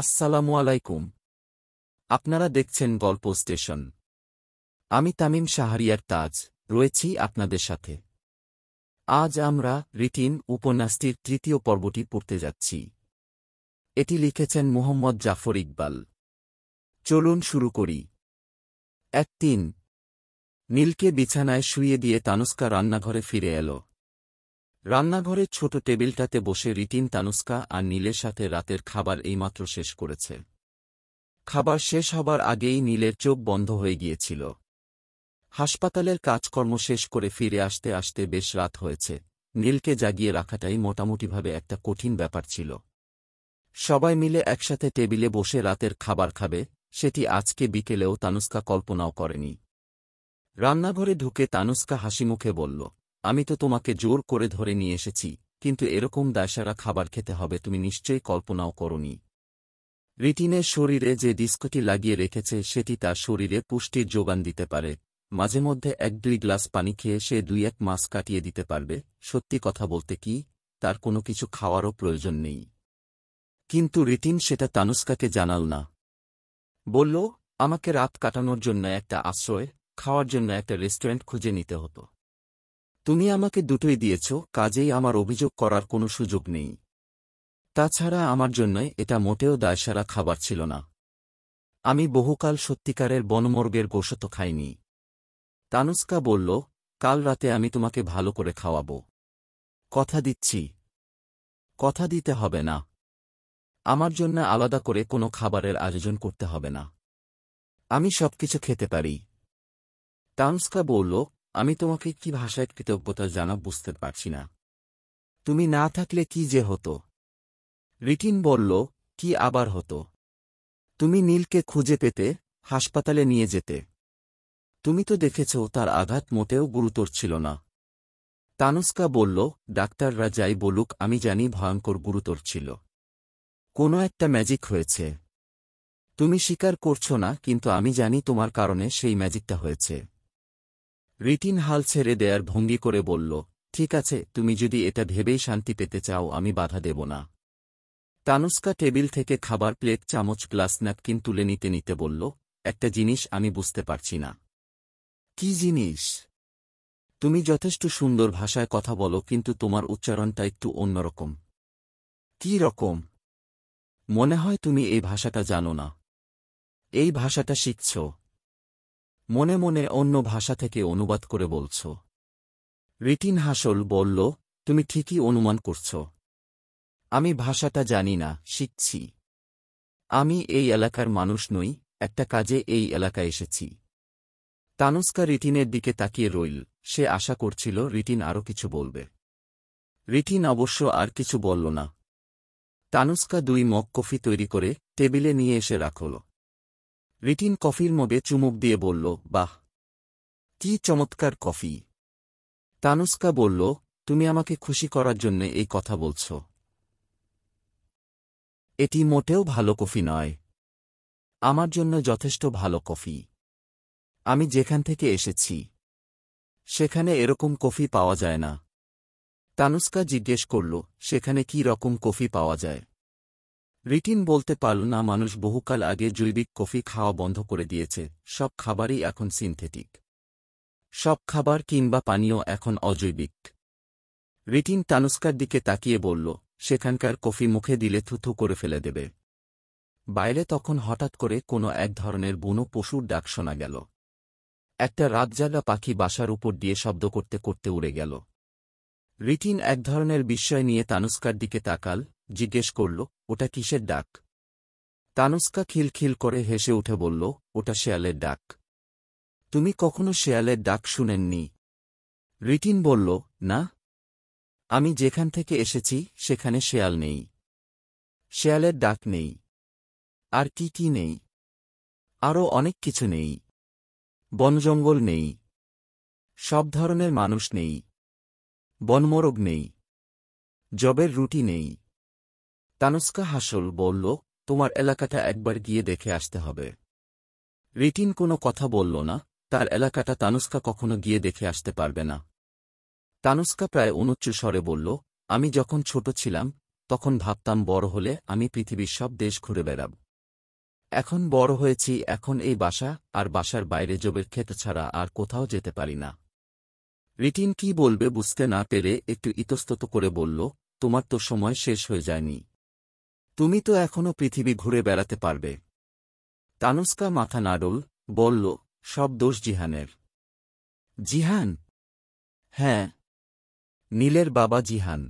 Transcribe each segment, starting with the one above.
আসসালামু আলাইকুম আপনারা দেখছেন গল্প স্টেশন আমি তামিম শাহরিয়ার তাজ রয়েছি আপনাদের সাথে আজ আমরা রিটিন উপন্যাসটির তৃতীয় পর্বটি পড়তে যাচ্ছি এটি লিখেছেন মুহম্মদ জাফর ইকবাল চলুন শুরু করি এক তিন নীলকে বিছানায় শুয়ে দিয়ে তানুস্কা রান্নাঘরে ফিরে এলো রান্নাঘরের ছোট টেবিলটাতে বসে রিটিন তানুস্কা আর নীলের সাথে রাতের খাবার এইমাত্র শেষ করেছে খাবার শেষ হবার আগেই নীলের চোখ বন্ধ হয়ে গিয়েছিল হাসপাতালের কাজকর্ম শেষ করে ফিরে আসতে আসতে বেশ রাত হয়েছে নীলকে জাগিয়ে রাখাটাই মোটামুটিভাবে একটা কঠিন ব্যাপার ছিল সবাই মিলে একসাথে টেবিলে বসে রাতের খাবার খাবে সেটি আজকে বিকেলেও তানুস্কা কল্পনাও করেনি রান্নাঘরে ঢুকে তানুস্কা হাসিমুখে বলল আমি তো তোমাকে জোর করে ধরে নিয়ে এসেছি কিন্তু এরকম দায়সারা খাবার খেতে হবে তুমি নিশ্চয়ই কল্পনাও করনি রিটিনের শরীরে যে ডিস্কটি লাগিয়ে রেখেছে সেটি তার শরীরে পুষ্টির যোগান দিতে পারে মাঝে মধ্যে এক দুই গ্লাস পানি খেয়ে সে দুই এক মাস কাটিয়ে দিতে পারবে সত্যি কথা বলতে কি তার কোনো কিছু খাওয়ারও প্রয়োজন নেই কিন্তু রিটিন সেটা তানুস্কাকে জানাল না বলল আমাকে রাত কাটানোর জন্য একটা আশ্রয় খাওয়ার জন্য একটা রেস্টুরেন্ট খুঁজে নিতে হতো তুমি আমাকে দুটোই দিয়েছ কাজেই আমার অভিযোগ করার কোনো সুযোগ নেই তাছাড়া আমার জন্য এটা মোটেও দায়সারা খাবার ছিল না আমি বহুকাল সত্যিকারের বনমর্গের গোশত খাইনি তানুস্কা বলল কাল রাতে আমি তোমাকে ভালো করে খাওয়াব কথা দিচ্ছি কথা দিতে হবে না আমার জন্য আলাদা করে কোনো খাবারের আয়োজন করতে হবে না আমি সবকিছু খেতে পারি তানুস্কা বলল আমি তোমাকে কি ভাষায় কৃতজ্ঞতা জানা বুঝতে পারছি না তুমি না থাকলে কি যে হতো রিটিন বলল কি আবার হতো তুমি নীলকে খুঁজে পেতে হাসপাতালে নিয়ে যেতে তুমি তো দেখেছ তার আঘাত মোটেও গুরুতর ছিল না তানুস্কা বলল ডাক্তাররা যাই বলুক আমি জানি ভয়ঙ্কর গুরুতর ছিল কোনো একটা ম্যাজিক হয়েছে তুমি স্বীকার করছ না কিন্তু আমি জানি তোমার কারণে সেই ম্যাজিকটা হয়েছে রিটিন হাল ছেড়ে দেয়ার ভঙ্গি করে বলল ঠিক আছে তুমি যদি এটা ভেবেই শান্তি পেতে চাও আমি বাধা দেব না তানুস্কা টেবিল থেকে খাবার প্লেট চামচ গ্লাস ন্যাপকিন তুলে নিতে নিতে বলল একটা জিনিস আমি বুঝতে পারছি না কি জিনিস তুমি যথেষ্ট সুন্দর ভাষায় কথা বলো কিন্তু তোমার উচ্চারণটা একটু অন্যরকম কি রকম মনে হয় তুমি এই ভাষাটা জানো না এই ভাষাটা শিখছ মনে মনে অন্য ভাষা থেকে অনুবাদ করে বলছ রিটিন হাসল বলল তুমি ঠিকই অনুমান করছ আমি ভাষাটা জানি না শিখছি আমি এই এলাকার মানুষ নই একটা কাজে এই এলাকায় এসেছি তানুস্কা রিটিনের দিকে তাকিয়ে রইল সে আশা করছিল রিটিন আরও কিছু বলবে রিটিন অবশ্য আর কিছু বলল না তানুস্কা দুই মগ কফি তৈরি করে টেবিলে নিয়ে এসে রাখল রিটিন কফির মগে চুমুক দিয়ে বলল বাহ কি চমৎকার কফি তানুস্কা বলল তুমি আমাকে খুশি করার জন্য এই কথা বলছ এটি মোটেও ভালো কফি নয় আমার জন্য যথেষ্ট ভালো কফি আমি যেখান থেকে এসেছি সেখানে এরকম কফি পাওয়া যায় না তানুস্কা জিজ্ঞেস করল সেখানে কি রকম কফি পাওয়া যায় রিটিন বলতে পারল না মানুষ বহুকাল আগে জৈবিক কফি খাওয়া বন্ধ করে দিয়েছে সব খাবারই এখন সিনথেটিক সব খাবার কিংবা পানীয় এখন অজৈবিক রিটিন তানুস্কার দিকে তাকিয়ে বলল সেখানকার কফি মুখে দিলে থুথু করে ফেলে দেবে বাইরে তখন হঠাৎ করে কোনো এক ধরনের বুনো পশুর ডাক শোনা গেল একটা রাতজাগা পাখি বাসার উপর দিয়ে শব্দ করতে করতে উড়ে গেল রিটিন এক ধরনের বিস্ময় নিয়ে তানুস্কার দিকে তাকাল জিজ্ঞেস করল ওটা কিসের ডাক তানস্কা খিলখিল করে হেসে উঠে বলল ওটা শেয়ালের ডাক তুমি কখনো শেয়ালের ডাক শুনেননি রিটিন বলল না আমি যেখান থেকে এসেছি সেখানে শেয়াল নেই শেয়ালের ডাক নেই আর কি কি নেই আরও অনেক কিছু নেই বনজঙ্গল নেই সব ধরনের মানুষ নেই বনমরগ নেই জবের রুটি নেই তানুস্কা হাসল বলল তোমার এলাকাটা একবার গিয়ে দেখে আসতে হবে রিটিন কোনো কথা বলল না তার এলাকাটা তানুস্কা কখনো গিয়ে দেখে আসতে পারবে না তানুস্কা প্রায় অনুচ্চ স্বরে বলল আমি যখন ছোট ছিলাম তখন ভাবতাম বড় হলে আমি পৃথিবীর সব দেশ ঘুরে বেড়াব এখন বড় হয়েছি এখন এই বাসা আর বাসার বাইরে জবের ক্ষেত ছাড়া আর কোথাও যেতে পারি না রিটিন কি বলবে বুঝতে না পেরে একটু ইতস্তত করে বলল তোমার তো সময় শেষ হয়ে যায়নি তুমি তো এখনও পৃথিবী ঘুরে বেড়াতে পারবে তানুস্কা মাথা নাড়ল বলল সব দোষ জিহানের জিহান হ্যাঁ নীলের বাবা জিহান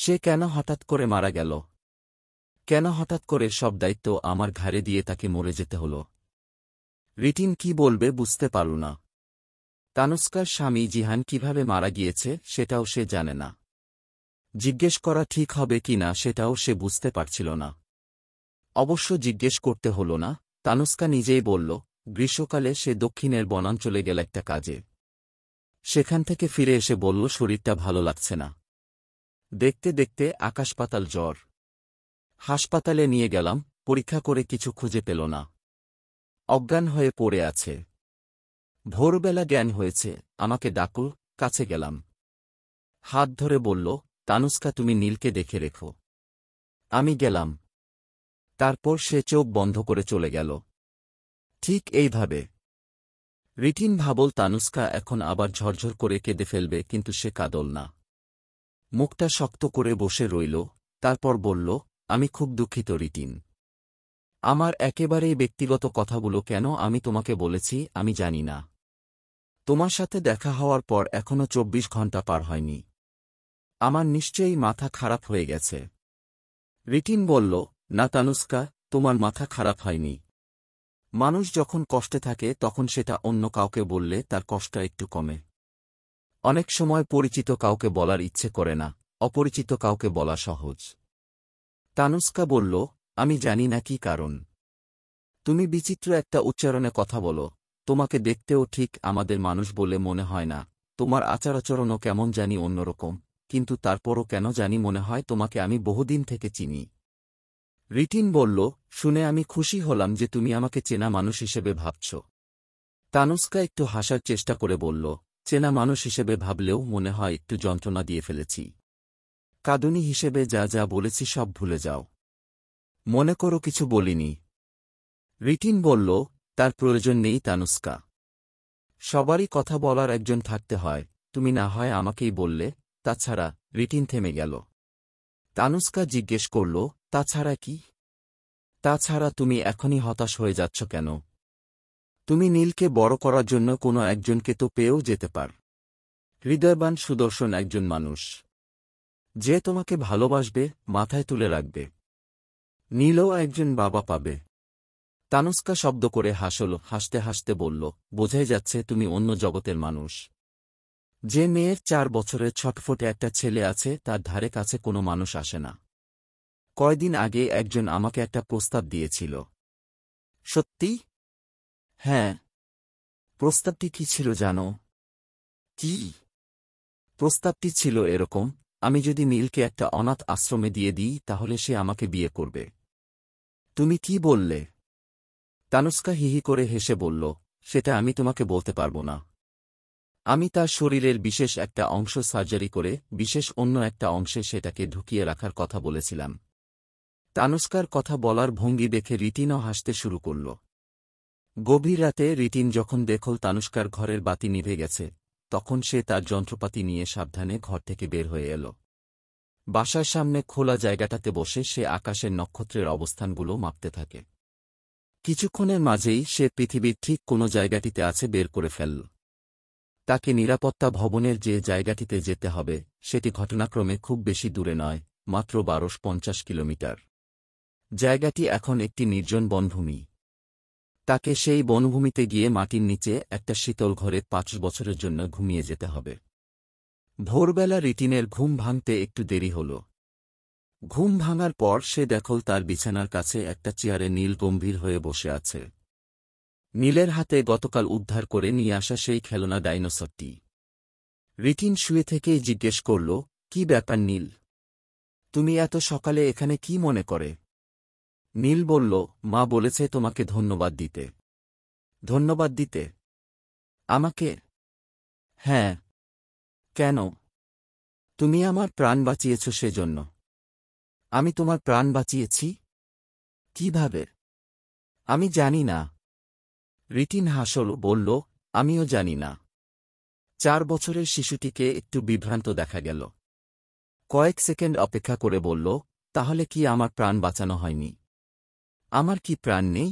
সে কেন হঠাৎ করে মারা গেল কেন হঠাৎ করে সব দায়িত্ব আমার ঘাড়ে দিয়ে তাকে মরে যেতে হল রিটিন কি বলবে বুঝতে পারল না তানুস্কার স্বামী জিহান কিভাবে মারা গিয়েছে সেটাও সে জানে না জিজ্ঞেস করা ঠিক হবে কি না সেটাও সে বুঝতে পারছিল না অবশ্য জিজ্ঞেস করতে হল না তানুস্কা নিজেই বলল গ্রীষ্মকালে সে দক্ষিণের বনাঞ্চলে গেল একটা কাজে সেখান থেকে ফিরে এসে বলল শরীরটা ভালো লাগছে না দেখতে দেখতে আকাশপাতাল জ্বর হাসপাতালে নিয়ে গেলাম পরীক্ষা করে কিছু খুঁজে পেল না অজ্ঞান হয়ে পড়ে আছে ভোরবেলা জ্ঞান হয়েছে আমাকে ডাকুল কাছে গেলাম হাত ধরে বলল তানুস্কা তুমি নীলকে দেখে রেখো আমি গেলাম তারপর সে চোখ বন্ধ করে চলে গেল ঠিক এইভাবে রিটিন ভাবল তানুস্কা এখন আবার ঝরঝর করে কেঁদে ফেলবে কিন্তু সে কাদল না মুখটা শক্ত করে বসে রইল তারপর বলল আমি খুব দুঃখিত রিটিন আমার একেবারেই ব্যক্তিগত কথাগুলো কেন আমি তোমাকে বলেছি আমি জানি না তোমার সাথে দেখা হওয়ার পর এখনও চব্বিশ ঘন্টা পার হয়নি আমার নিশ্চয়ই মাথা খারাপ হয়ে গেছে রিটিন বলল না তানুস্কা তোমার মাথা খারাপ হয়নি মানুষ যখন কষ্টে থাকে তখন সেটা অন্য কাউকে বললে তার কষ্ট একটু কমে অনেক সময় পরিচিত কাউকে বলার ইচ্ছে করে না অপরিচিত কাউকে বলা সহজ তানুস্কা বলল আমি জানি না কি কারণ তুমি বিচিত্র একটা উচ্চারণে কথা বলো তোমাকে দেখতেও ঠিক আমাদের মানুষ বলে মনে হয় না তোমার আচার আচরণও কেমন জানি অন্যরকম কিন্তু তারপরও কেন জানি মনে হয় তোমাকে আমি বহুদিন থেকে চিনি রিটিন বলল শুনে আমি খুশি হলাম যে তুমি আমাকে চেনা মানুষ হিসেবে ভাবছ তানস্কা একটু হাসার চেষ্টা করে বলল চেনা মানুষ হিসেবে ভাবলেও মনে হয় একটু যন্ত্রণা দিয়ে ফেলেছি কাদুনি হিসেবে যা যা বলেছি সব ভুলে যাও মনে করো কিছু বলিনি রিটিন বলল তার প্রয়োজন নেই তানুস্কা সবারই কথা বলার একজন থাকতে হয় তুমি না হয় আমাকেই বললে তাছাড়া রিটিন থেমে গেল তানুস্কা জিজ্ঞেস করল তাছাড়া কি তাছাড়া তুমি এখনই হতাশ হয়ে যাচ্ছ কেন তুমি নীলকে বড় করার জন্য কোনো একজনকে তো পেয়েও যেতে পার হৃদয়বান সুদর্শন একজন মানুষ যে তোমাকে ভালোবাসবে মাথায় তুলে রাখবে নীলও একজন বাবা পাবে তানুস্কা শব্দ করে হাসল হাসতে হাসতে বলল বোঝাই যাচ্ছে তুমি অন্য জগতের মানুষ যে মেয়ের চার বছরের ছটফটে একটা ছেলে আছে তার ধারে কাছে কোনো মানুষ আসে না কয়দিন আগে একজন আমাকে একটা প্রস্তাব দিয়েছিল সত্যি হ্যাঁ প্রস্তাবটি কি ছিল জানো কি প্রস্তাবটি ছিল এরকম আমি যদি মিলকে একটা অনাথ আশ্রমে দিয়ে দিই তাহলে সে আমাকে বিয়ে করবে তুমি কি বললে তানুষ্কা হিহি করে হেসে বলল সেটা আমি তোমাকে বলতে পারবো না আমি তার শরীরের বিশেষ একটা অংশ সার্জারি করে বিশেষ অন্য একটা অংশে সেটাকে ঢুকিয়ে রাখার কথা বলেছিলাম তানুস্কার কথা বলার ভঙ্গি দেখে রিটিনও হাসতে শুরু করল গভীর রাতে রিটিন যখন দেখল তানুস্কার ঘরের বাতি নিভে গেছে তখন সে তার যন্ত্রপাতি নিয়ে সাবধানে ঘর থেকে বের হয়ে এল বাসার সামনে খোলা জায়গাটাতে বসে সে আকাশের নক্ষত্রের অবস্থানগুলো মাপতে থাকে কিছুক্ষণের মাঝেই সে পৃথিবীর ঠিক কোনো জায়গাটিতে আছে বের করে ফেলল তাকে নিরাপত্তা ভবনের যে জায়গাটিতে যেতে হবে সেটি ঘটনাক্রমে খুব বেশি দূরে নয় মাত্র বারোশ পঞ্চাশ কিলোমিটার জায়গাটি এখন একটি নির্জন বনভূমি তাকে সেই বনভূমিতে গিয়ে মাটির নিচে একটা শীতল ঘরে পাঁচ বছরের জন্য ঘুমিয়ে যেতে হবে ভোরবেলা রিটিনের ঘুম ভাঙতে একটু দেরি হল ঘুম ভাঙার পর সে দেখল তার বিছানার কাছে একটা চেয়ারে নীল গম্ভীর হয়ে বসে আছে নীলের হাতে গতকাল উদ্ধার করে নিয়ে আসা সেই খেলনা ডাইনোসরটি রিটিন শুয়ে থেকেই জিজ্ঞেস করল কি ব্যাপার নীল তুমি এত সকালে এখানে কি মনে করে নীল বলল মা বলেছে তোমাকে ধন্যবাদ দিতে ধন্যবাদ দিতে আমাকে হ্যাঁ কেন তুমি আমার প্রাণ বাঁচিয়েছ সেজন্য আমি তোমার প্রাণ বাঁচিয়েছি কিভাবে আমি জানি না রিটিন হাসল বলল আমিও জানি না চার বছরের শিশুটিকে একটু বিভ্রান্ত দেখা গেল কয়েক সেকেন্ড অপেক্ষা করে বলল তাহলে কি আমার প্রাণ বাঁচানো হয়নি আমার কি প্রাণ নেই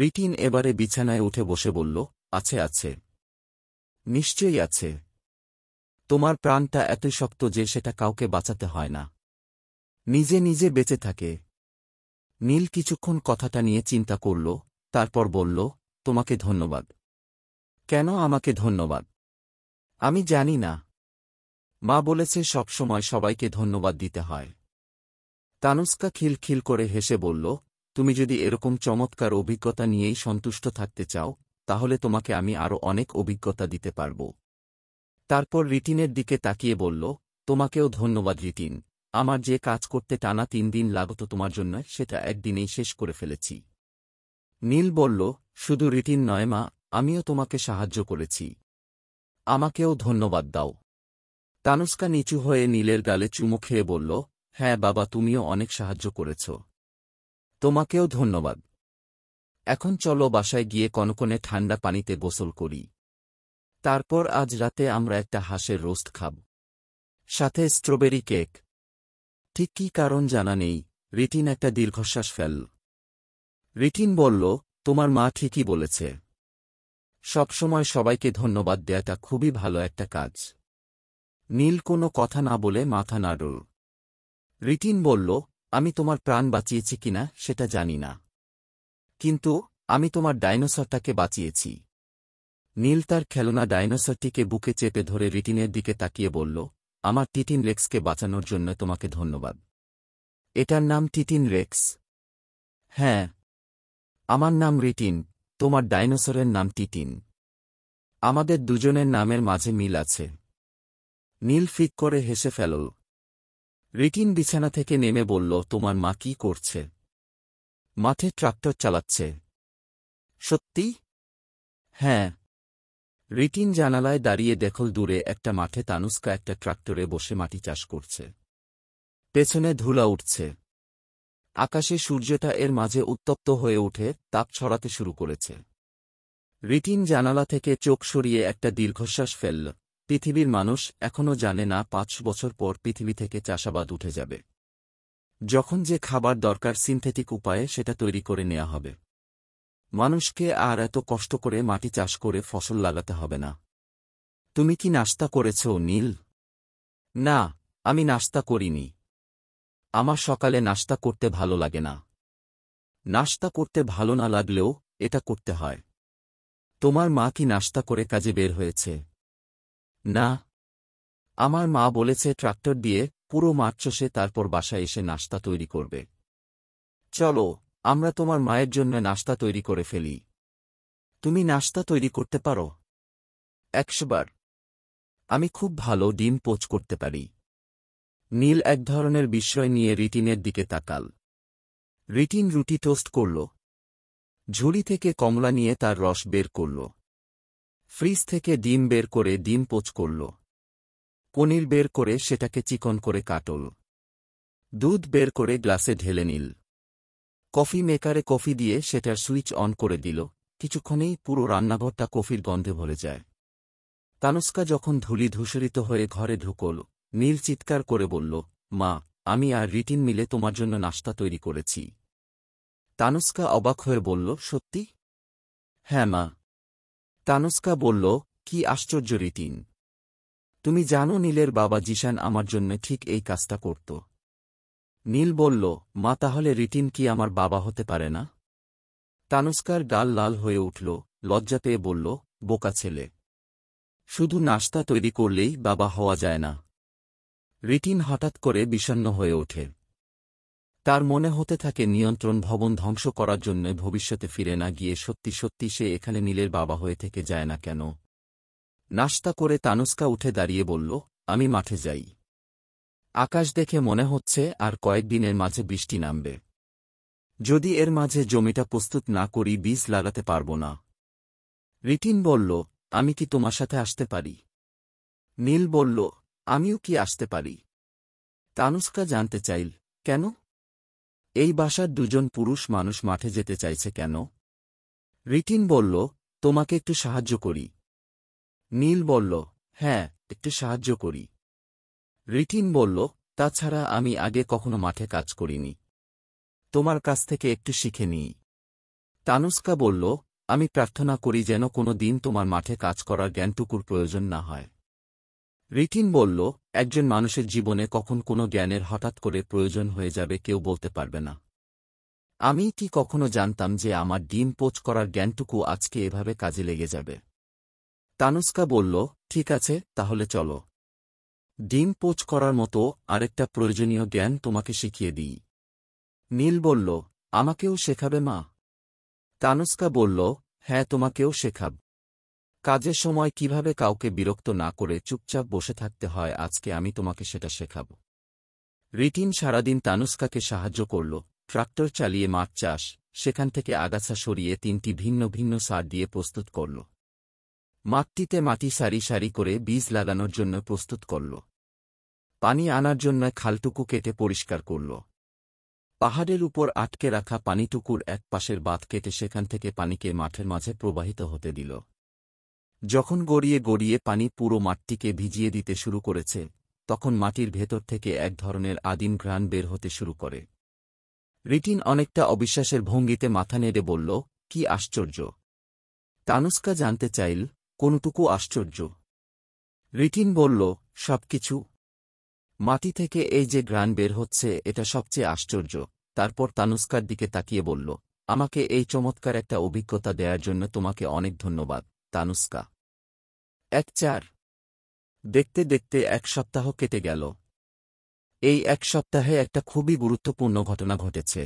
রিটিন এবারে বিছানায় উঠে বসে বলল আছে আছে নিশ্চয়ই আছে তোমার প্রাণটা এতই শক্ত যে সেটা কাউকে বাঁচাতে হয় না নিজে নিজে বেঁচে থাকে নীল কিছুক্ষণ কথাটা নিয়ে চিন্তা করল তারপর বলল তোমাকে ধন্যবাদ কেন আমাকে ধন্যবাদ আমি জানি না মা বলেছে সব সময় সবাইকে ধন্যবাদ দিতে হয় তানুস্কা খিলখিল করে হেসে বলল তুমি যদি এরকম চমৎকার অভিজ্ঞতা নিয়েই সন্তুষ্ট থাকতে চাও তাহলে তোমাকে আমি আরও অনেক অভিজ্ঞতা দিতে পারব তারপর রিটিনের দিকে তাকিয়ে বলল তোমাকেও ধন্যবাদ রিটিন আমার যে কাজ করতে টানা তিন দিন লাগত তোমার জন্য সেটা একদিনেই শেষ করে ফেলেছি নীল বলল শুধু রিটিন নয় মা আমিও তোমাকে সাহায্য করেছি আমাকেও ধন্যবাদ দাও তানুস্কা নিচু হয়ে নীলের গালে চুমু খেয়ে বলল হ্যাঁ বাবা তুমিও অনেক সাহায্য করেছ তোমাকেও ধন্যবাদ এখন চলো বাসায় গিয়ে কনকনে ঠান্ডা পানিতে গোসল করি তারপর আজ রাতে আমরা একটা হাঁসের রোস্ট খাব সাথে স্ট্রবেরি কেক ঠিক কী কারণ জানা নেই রিটিন একটা দীর্ঘশ্বাস ফেলল রিটিন বলল তোমার মা ঠিকই বলেছে সবসময় সবাইকে ধন্যবাদ দেয়াটা খুবই ভালো একটা কাজ নীল কোনো কথা না বলে মাথা নাড়ল রিটিন বলল আমি তোমার প্রাণ বাঁচিয়েছি কিনা সেটা জানি না কিন্তু আমি তোমার ডাইনোসরটাকে বাঁচিয়েছি নীল তার খেলনা ডাইনোসরটিকে বুকে চেপে ধরে রিটিনের দিকে তাকিয়ে বলল আমার টিটিন রেক্সকে বাঁচানোর জন্য তোমাকে ধন্যবাদ এটার নাম টিটিন রেক্স হ্যাঁ আমার নাম রিটিন তোমার ডাইনোসরের নাম টিটিন আমাদের দুজনের নামের মাঝে মিল আছে নীল ফিক করে হেসে ফেল রিটিন বিছানা থেকে নেমে বলল তোমার মা কি করছে মাঠে ট্রাক্টর চালাচ্ছে সত্যি হ্যাঁ রিটিন জানালায় দাঁড়িয়ে দেখল দূরে একটা মাঠে তানুস্কা একটা ট্রাক্টরে বসে মাটি চাষ করছে পেছনে ধুলা উঠছে আকাশে সূর্যটা এর মাঝে উত্তপ্ত হয়ে উঠে তাপ ছড়াতে শুরু করেছে রিটিন জানালা থেকে চোখ সরিয়ে একটা দীর্ঘশ্বাস ফেলল পৃথিবীর মানুষ এখনও জানে না পাঁচ বছর পর পৃথিবী থেকে চাষাবাদ উঠে যাবে যখন যে খাবার দরকার সিনথেটিক উপায়ে সেটা তৈরি করে নেওয়া হবে মানুষকে আর এত কষ্ট করে মাটি চাষ করে ফসল লাগাতে হবে না তুমি কি নাস্তা করেছ নীল না আমি নাস্তা করিনি আমার সকালে নাস্তা করতে ভালো লাগে না নাস্তা করতে ভালো না লাগলেও এটা করতে হয় তোমার মা কি নাস্তা করে কাজে বের হয়েছে না আমার মা বলেছে ট্রাক্টর দিয়ে পুরো মাঠ চষে তারপর বাসায় এসে নাস্তা তৈরি করবে চলো আমরা তোমার মায়ের জন্য নাস্তা তৈরি করে ফেলি তুমি নাস্তা তৈরি করতে পারো একশোবার আমি খুব ভালো ডিম পোচ করতে পারি নীল এক ধরনের বিস্ময় নিয়ে রিটিনের দিকে তাকাল রিটিন রুটি টোস্ট করল ঝুড়ি থেকে কমলা নিয়ে তার রস বের করল ফ্রিজ থেকে ডিম বের করে ডিম পোচ করল পনির বের করে সেটাকে চিকন করে কাটল দুধ বের করে গ্লাসে ঢেলে নিল কফি মেকারে কফি দিয়ে সেটার সুইচ অন করে দিল কিছুক্ষণেই পুরো রান্নাঘরটা কফির গন্ধে ভরে যায় তানুস্কা যখন ধুলি ধূসরিত হয়ে ঘরে ঢুকল নীল চিৎকার করে বলল মা আমি আর রিটিন মিলে তোমার জন্য নাস্তা তৈরি করেছি তানুস্কা অবাক হয়ে বলল সত্যি হ্যাঁ মা তানুস্কা বলল কি আশ্চর্য রিটিন তুমি জানো নীলের বাবা জিশান আমার জন্য ঠিক এই কাজটা করত নীল বলল মা তাহলে রিটিন কি আমার বাবা হতে পারে না তানুস্কার ডাল লাল হয়ে উঠল লজ্জা পেয়ে বলল বোকা ছেলে শুধু নাস্তা তৈরি করলেই বাবা হওয়া যায় না রিটিন হঠাৎ করে বিষণ্ন হয়ে ওঠে তার মনে হতে থাকে নিয়ন্ত্রণ ভবন ধ্বংস করার জন্য ভবিষ্যতে ফিরে না গিয়ে সত্যি সত্যি সে এখানে নীলের বাবা হয়ে থেকে যায় না কেন নাস্তা করে তানুস্কা উঠে দাঁড়িয়ে বলল আমি মাঠে যাই আকাশ দেখে মনে হচ্ছে আর কয়েকদিনের মাঝে বৃষ্টি নামবে যদি এর মাঝে জমিটা প্রস্তুত না করি বীজ লাগাতে পারব না রিটিন বলল আমি কি তোমার সাথে আসতে পারি নীল বলল আমিও কি আসতে পারি তানুস্কা জানতে চাইল কেন এই বাসার দুজন পুরুষ মানুষ মাঠে যেতে চাইছে কেন রিটিন বলল তোমাকে একটু সাহায্য করি নীল বলল হ্যাঁ একটু সাহায্য করি রিটিন বলল তাছাড়া আমি আগে কখনো মাঠে কাজ করিনি তোমার কাছ থেকে একটু শিখে নিই তানুস্কা বলল আমি প্রার্থনা করি যেন কোনো দিন তোমার মাঠে কাজ করার জ্ঞানটুকুর প্রয়োজন না হয় রিটিন বলল একজন মানুষের জীবনে কখন কোনো জ্ঞানের হঠাৎ করে প্রয়োজন হয়ে যাবে কেউ বলতে পারবে না আমি কি কখনো জানতাম যে আমার ডিম পোচ করার জ্ঞানটুকু আজকে এভাবে কাজে লেগে যাবে তানুস্কা বলল ঠিক আছে তাহলে চলো ডিম পোচ করার মতো আরেকটা প্রয়োজনীয় জ্ঞান তোমাকে শিখিয়ে দিই নীল বলল আমাকেও শেখাবে মা তানুস্কা বলল হ্যাঁ তোমাকেও শেখাব কাজের সময় কিভাবে কাউকে বিরক্ত না করে চুপচাপ বসে থাকতে হয় আজকে আমি তোমাকে সেটা শেখাব রিটিন সারাদিন তানুস্কাকে সাহায্য করল ট্রাক্টর চালিয়ে মাছ চাষ সেখান থেকে আগাছা সরিয়ে তিনটি ভিন্ন ভিন্ন সার দিয়ে প্রস্তুত করল মাঠটিতে মাটি সারি সারি করে বীজ লাগানোর জন্য প্রস্তুত করল পানি আনার জন্য খালটুকু কেটে পরিষ্কার করল পাহাড়ের উপর আটকে রাখা পানিটুকুর এক পাশের বাঁধ কেটে সেখান থেকে পানিকে মাঠের মাঝে প্রবাহিত হতে দিল যখন গড়িয়ে গড়িয়ে পানি পুরো মাঠটিকে ভিজিয়ে দিতে শুরু করেছে তখন মাটির ভেতর থেকে এক ধরনের আদিম ঘ্রাণ বের হতে শুরু করে রিটিন অনেকটা অবিশ্বাসের ভঙ্গিতে মাথা নেড়ে বলল কি আশ্চর্য তানুস্কা জানতে চাইল কোনটুকু আশ্চর্য রিটিন বলল সবকিছু মাটি থেকে এই যে গ্রান বের হচ্ছে এটা সবচেয়ে আশ্চর্য তারপর তানুস্কার দিকে তাকিয়ে বলল আমাকে এই চমৎকার একটা অভিজ্ঞতা দেওয়ার জন্য তোমাকে অনেক ধন্যবাদ তানুস্কা এক চার দেখতে দেখতে এক সপ্তাহ কেটে গেল এই এক সপ্তাহে একটা খুবই গুরুত্বপূর্ণ ঘটনা ঘটেছে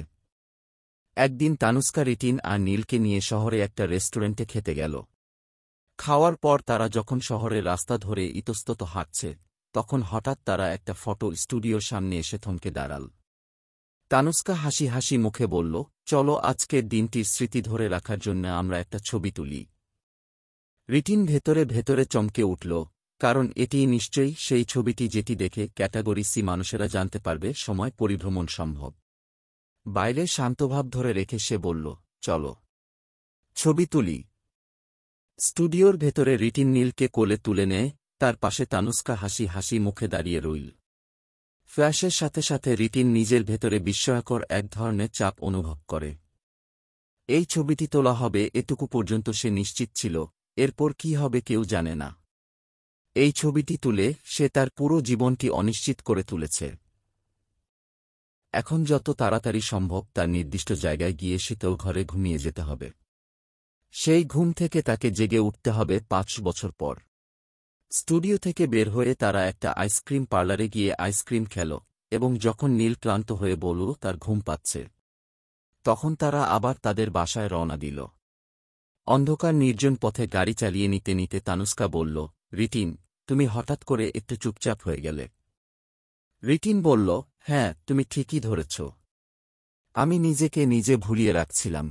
একদিন তানুস্কা রিটিন আর নীলকে নিয়ে শহরে একটা রেস্টুরেন্টে খেতে গেল খাওয়ার পর তারা যখন শহরের রাস্তা ধরে ইতস্তত হাঁটছে তখন হঠাৎ তারা একটা ফটো স্টুডিওর সামনে এসে থমকে দাঁড়াল তানুস্কা হাসি হাসি মুখে বলল চলো আজকের দিনটির স্মৃতি ধরে রাখার জন্য আমরা একটা ছবি তুলি রিটিন ভেতরে ভেতরে চমকে উঠল কারণ এটি নিশ্চয়ই সেই ছবিটি যেটি দেখে ক্যাটাগরি সি মানুষেরা জানতে পারবে সময় পরিভ্রমণ সম্ভব বাইরে শান্তভাব ধরে রেখে সে বলল চলো ছবি তুলি স্টুডিওর ভেতরে রিটিন নীলকে কোলে তুলে নেয় তার পাশে তানুস্কা হাসি হাসি মুখে দাঁড়িয়ে রইল ফ্ল্যাশের সাথে সাথে রিটিন নিজের ভেতরে বিস্ময়কর এক ধরনের চাপ অনুভব করে এই ছবিটি তোলা হবে এটুকু পর্যন্ত সে নিশ্চিত ছিল এরপর কি হবে কেউ জানে না এই ছবিটি তুলে সে তার পুরো জীবনটি অনিশ্চিত করে তুলেছে এখন যত তাড়াতাড়ি সম্ভব তার নির্দিষ্ট জায়গায় গিয়ে শীতল ঘরে ঘুমিয়ে যেতে হবে সেই ঘুম থেকে তাকে জেগে উঠতে হবে পাঁচ বছর পর স্টুডিও থেকে বের হয়ে তারা একটা আইসক্রিম পার্লারে গিয়ে আইসক্রিম খেল এবং যখন নীল ক্লান্ত হয়ে বলল তার ঘুম পাচ্ছে তখন তারা আবার তাদের বাসায় রওনা দিল অন্ধকার নির্জন পথে গাড়ি চালিয়ে নিতে নিতে তানুস্কা বলল রিটিন তুমি হঠাৎ করে একটু চুপচাপ হয়ে গেলে রিটিন বলল হ্যাঁ তুমি ঠিকই ধরেছ আমি নিজেকে নিজে ভুলিয়ে রাখছিলাম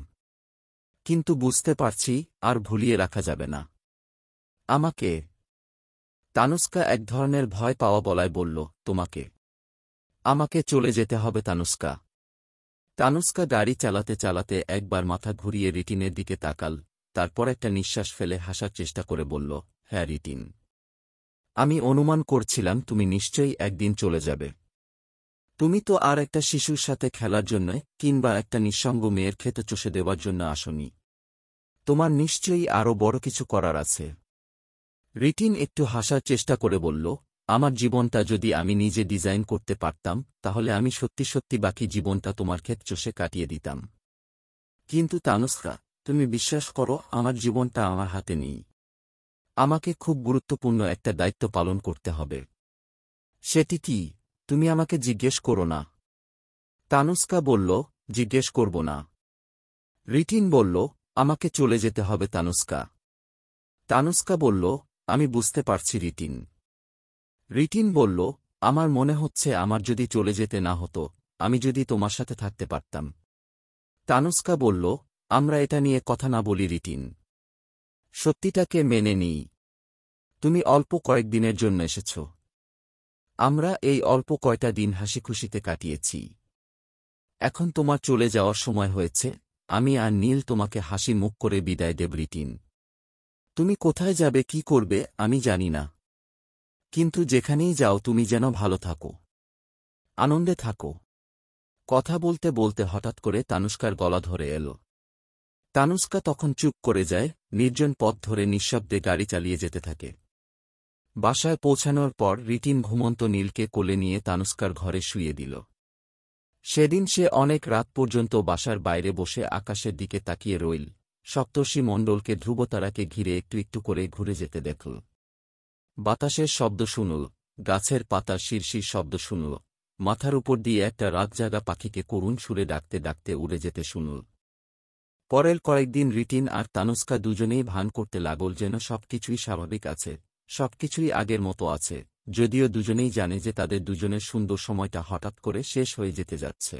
কিন্তু বুঝতে পারছি আর ভুলিয়ে রাখা যাবে না আমাকে তানুস্কা এক ধরনের ভয় পাওয়া বলায় বলল তোমাকে আমাকে চলে যেতে হবে তানুস্কা তানুস্কা গাড়ি চালাতে চালাতে একবার মাথা ঘুরিয়ে রিটিনের দিকে তাকাল তারপর একটা নিঃশ্বাস ফেলে হাসার চেষ্টা করে বলল হ্যাঁ রিটিন আমি অনুমান করছিলাম তুমি নিশ্চয়ই একদিন চলে যাবে তুমি তো আর একটা শিশুর সাথে খেলার জন্য কিংবা একটা নিঃসঙ্গ মেয়ের ক্ষেতে চষে দেওয়ার জন্য আসনি তোমার নিশ্চয়ই আরও বড় কিছু করার আছে রিটিন একটু হাসার চেষ্টা করে বলল আমার জীবনটা যদি আমি নিজে ডিজাইন করতে পারতাম তাহলে আমি সত্যি সত্যি বাকি জীবনটা তোমার ক্ষেত চষে কাটিয়ে দিতাম কিন্তু তানুস্কা তুমি বিশ্বাস করো আমার জীবনটা আমার হাতে নেই আমাকে খুব গুরুত্বপূর্ণ একটা দায়িত্ব পালন করতে হবে সেটি কি তুমি আমাকে জিজ্ঞেস করো না তানুস্কা বলল জিজ্ঞেস করব না রিটিন বলল আমাকে চলে যেতে হবে তানুস্কা তানুস্কা বলল আমি বুঝতে পারছি রিটিন রিটিন বলল আমার মনে হচ্ছে আমার যদি চলে যেতে না হতো আমি যদি তোমার সাথে থাকতে পারতাম তানুস্কা বলল আমরা এটা নিয়ে কথা না বলি রিটিন সত্যিটাকে মেনে নিই তুমি অল্প কয়েকদিনের জন্য এসেছ আমরা এই অল্প কয়টা দিন হাসি খুশিতে কাটিয়েছি এখন তোমার চলে যাওয়ার সময় হয়েছে আমি আর নীল তোমাকে হাসি মুখ করে বিদায় দেব রিটিন তুমি কোথায় যাবে কি করবে আমি জানি না কিন্তু যেখানেই যাও তুমি যেন ভালো থাকো আনন্দে থাকো কথা বলতে বলতে হঠাৎ করে তানুষ্কার গলা ধরে এলো তানুস্কা তখন চুপ করে যায় নির্জন পথ ধরে নিঃশব্দে গাড়ি চালিয়ে যেতে থাকে বাসায় পৌঁছানোর পর রিটিন ঘুমন্ত নীলকে কোলে নিয়ে তানুস্কার ঘরে শুয়ে দিল সেদিন সে অনেক রাত পর্যন্ত বাসার বাইরে বসে আকাশের দিকে তাকিয়ে রইল সপ্তর্ষি মণ্ডলকে ধ্রুবতারাকে ঘিরে একটু একটু করে ঘুরে যেতে দেখল বাতাসের শব্দ শুনল গাছের পাতার শিরশির শব্দ শুনল মাথার উপর দিয়ে একটা রাত জাগা পাখিকে করুণ সুরে ডাকতে ডাকতে উড়ে যেতে শুনল পরের কয়েকদিন রিটিন আর তানুস্কা দুজনেই ভান করতে লাগল যেন সবকিছুই স্বাভাবিক আছে সবকিছুই আগের মতো আছে যদিও দুজনেই জানে যে তাদের দুজনের সুন্দর সময়টা হঠাৎ করে শেষ হয়ে যেতে যাচ্ছে